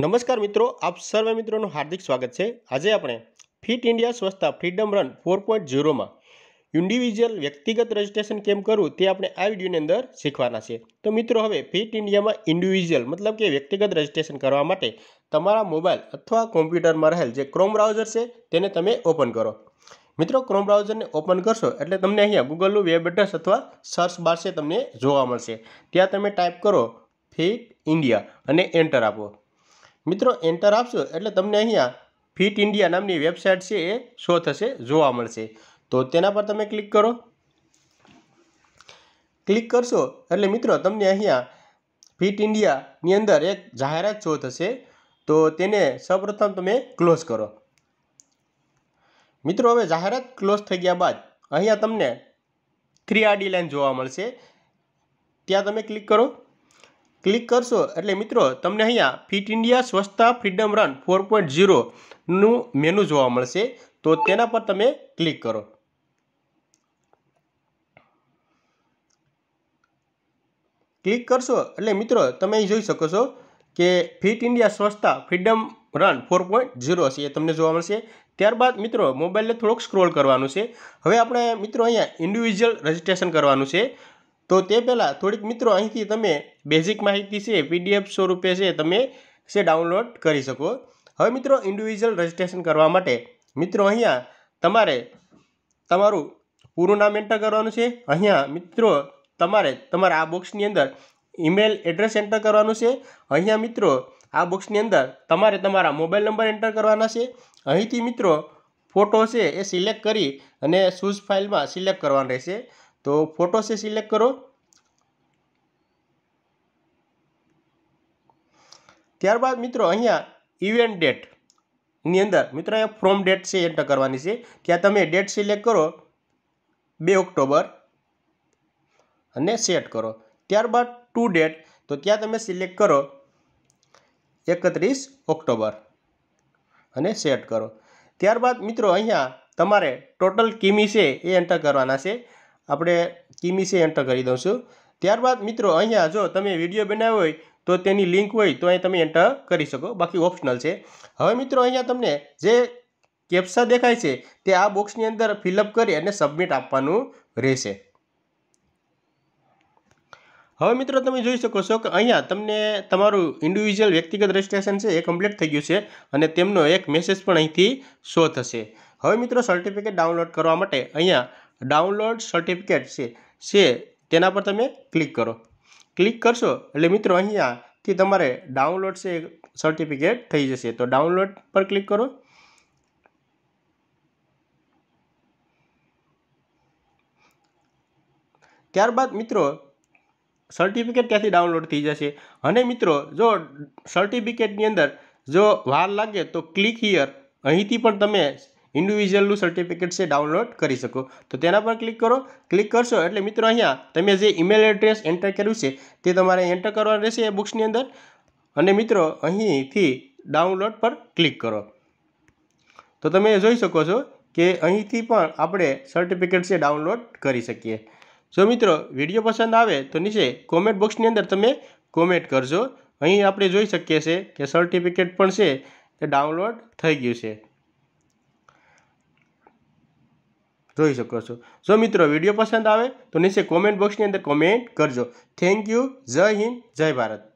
નમસ્કાર મિત્રો આપ સર્વ મિત્રોનું હાર્દિક સ્વાગત છે આજે આપણે ફિટ ઇન્ડિયા સ્વચ્છતા ફ્રીડમ રન ફોર પોઈન્ટ ઝીરોમાં ઇન્ડિવિજ્યુઅલ વ્યક્તિગત રજિસ્ટ્રેશન કેમ કરવું તે આપણે આ વિડીયોની અંદર શીખવાના છે તો મિત્રો હવે ફિટ ઇન્ડિયામાં ઇન્ડિવિજ્યુઅલ મતલબ કે વ્યક્તિગત રજિસ્ટ્રેશન કરવા માટે તમારા મોબાઈલ અથવા કોમ્પ્યુટરમાં રહેલ જે ક્રોમ બ્રાઉઝર છે તેને તમે ઓપન કરો મિત્રો ક્રોમ બ્રાઉઝરને ઓપન કરશો એટલે તમને અહીંયા ગૂગલનું વેબ એડ્રેસ અથવા સર્ચ બાર છે તમને જોવા મળશે ત્યાં તમે ટાઈપ કરો ફિટ ઇન્ડિયા અને એન્ટર આપો મિત્રો એન્ટર આપશો એટલે તમને અહીંયા ફિટ ઇન્ડિયા નામની વેબસાઇટ છે એ શો થશે જોવા મળશે તો તેના પર તમે ક્લિક કરો ક્લિક કરશો એટલે મિત્રો તમને અહીંયા ફિટ ઇન્ડિયાની અંદર એક જાહેરાત શો થશે તો તેને સૌપ્રથમ તમે ક્લોઝ કરો મિત્રો હવે જાહેરાત ક્લોઝ થઈ ગયા બાદ અહીંયા તમને થ્રી આડી લાઇન જોવા મળશે ત્યાં તમે ક્લિક કરો ક્લિક કરશો એટલે મિત્રો તમને અહીંયા ફિટ ઇન્ડિયા સ્વચ્છતા ફ્રીડમ રન ફોર પોઈન્ટ ઝીરોનું મેનુ જોવા મળશે તો તેના પર તમે ક્લિક કરો ક્લિક કરશો એટલે મિત્રો તમે અહીં જોઈ શકો છો કે ફિટ ઇન્ડિયા સ્વચ્છતા freedom run four point zero છે એ તમને જોવા મળશે ત્યારબાદ મિત્રો મોબાઈલને થોડોક સ્ક્રોલ કરવાનું છે હવે આપણે મિત્રો અહીંયા ઇન્ડિવિજ્યુઅલ રજિસ્ટ્રેશન કરવાનું છે તો તે પેલા થોડીક મિત્રો અહીંથી તમને બેઝિક માહિતી છે પીડીએફ સ્વરૂપે છે તમે સે ડાઉનલોડ કરી શકો હવે મિત્રો ઇન્ડિવિજુઅલ રજીસ્ટ્રેશન કરવા માટે મિત્રો અહીંયા તમારે તમારું પૂરું નામ એન્ટર કરવાનું છે અહીંયા મિત્રો તમારે તમારા આ બોક્સની અંદર ઈમેલ એડ્રેસ એન્ટર કરવાનું છે અહીંયા મિત્રો આ બોક્સની અંદર તમારે તમારો મોબાઈલ નંબર એન્ટર કરવાનો છે અહીંથી મિત્રો ફોટો છે એ સિલેક્ટ કરી અને સુઝ ફાઈલમાં સિલેક્ટ કરવાનો રહેશે तो फोटो से सिलेक्ट करो ત્યારબાદ મિત્રો અહીંયા ઇવેન્ટ ڈیٹ ની અંદર મિત્રો અહીંયા ફ્રોમ ڈیٹ સે એન્ટર કરવાની છે કે તમે ڈیٹ સિલેક્ટ કરો 2 ઓક્ટોબર અને સેટ કરો ત્યારબાદ ટુ ڈیٹ તો કે તમે સિલેક્ટ કરો 31 ઓક્ટોબર અને સેટ કરો ત્યારબાદ મિત્રો અહીંયા તમારે ટોટલ કીમી સે એન્ટર કરવાનું છે આપણે કિમી એન્ટર કરી દઉં છું ત્યારબાદ મિત્રો અહીંયા જો તમે વિડીયો બનાવ્યો હોય તો તેની લિંક હોય તો અહીં તમે એન્ટર કરી શકો બાકી ઓપ્શનલ છે હવે મિત્રો અહીંયા તમને જે કેપ્સા દેખાય છે તે આ બોક્સની અંદર ફિલઅપ કરી અને સબમિટ આપવાનું રહેશે હવે મિત્રો તમે જોઈ શકો છો કે અહીંયા તમને તમારું ઇન્ડિવિજ્યુઅલ વ્યક્તિગત રજિસ્ટ્રેશન છે એ કમ્પ્લીટ થઈ ગયું છે અને તેમનો એક મેસેજ પણ અહીંથી શો થશે હવે મિત્રો સર્ટિફિકેટ ડાઉનલોડ કરવા માટે અહીંયા डाउनलोड सर्टिफिकेट છે છે તેના પર તમે ક્લિક કરો ક્લિક કરશો એટલે મિત્રો અહીંયા કે તમારે ડાઉનલોડ સે सर्टिफिकेट થઈ જશે તો ડાઉનલોડ પર ક્લિક કરો ત્યાર બાદ મિત્રો सर्टिफिकेट ક્યાંથી ડાઉનલોડ થઈ જશે અને મિત્રો જો सर्टिफिकेट ની અંદર જો વાર લાગે તો ક્લિક હિયર અહીંથી પણ તમે इंडिविजुअल सर्टिफिकेट से डाउनलोड कर सको तो તેના પર ક્લિક કરો ક્લિક કરશો એટલે મિત્રો અહીંયા તમે જે ઈમેલ ایڈ્રેસ એન્ટર કર્યું છે તે તમારે એન્ટર કરવાનું રહેશે આ બુક્સ ની અંદર અને મિત્રો અહીંથી ડાઉનલોડ પર ક્લિક કરો તો તમે જોઈ શકો છો કે અહીંથી પણ આપણે सर्टिफिकेट સે ડાઉનલોડ કરી સકીએ જો મિત્રો વિડિયો પસંદ આવે તો નીચે કોમેન્ટ બોક્સ ની અંદર તમે કોમેન્ટ કરજો અહીં આપણે જોઈ સકીએ છે કે सर्टिफिकेट પણ છે કે ડાઉનલોડ થઈ ગયું છે જોઈ શકશો જો મિત્રો વિડિયો પસંદ આવે તો નીચે કોમેન્ટ બોક્સ ની અંદર કોમેન્ટ કરજો થેન્ક યુ જય હિન્દ જય ભારત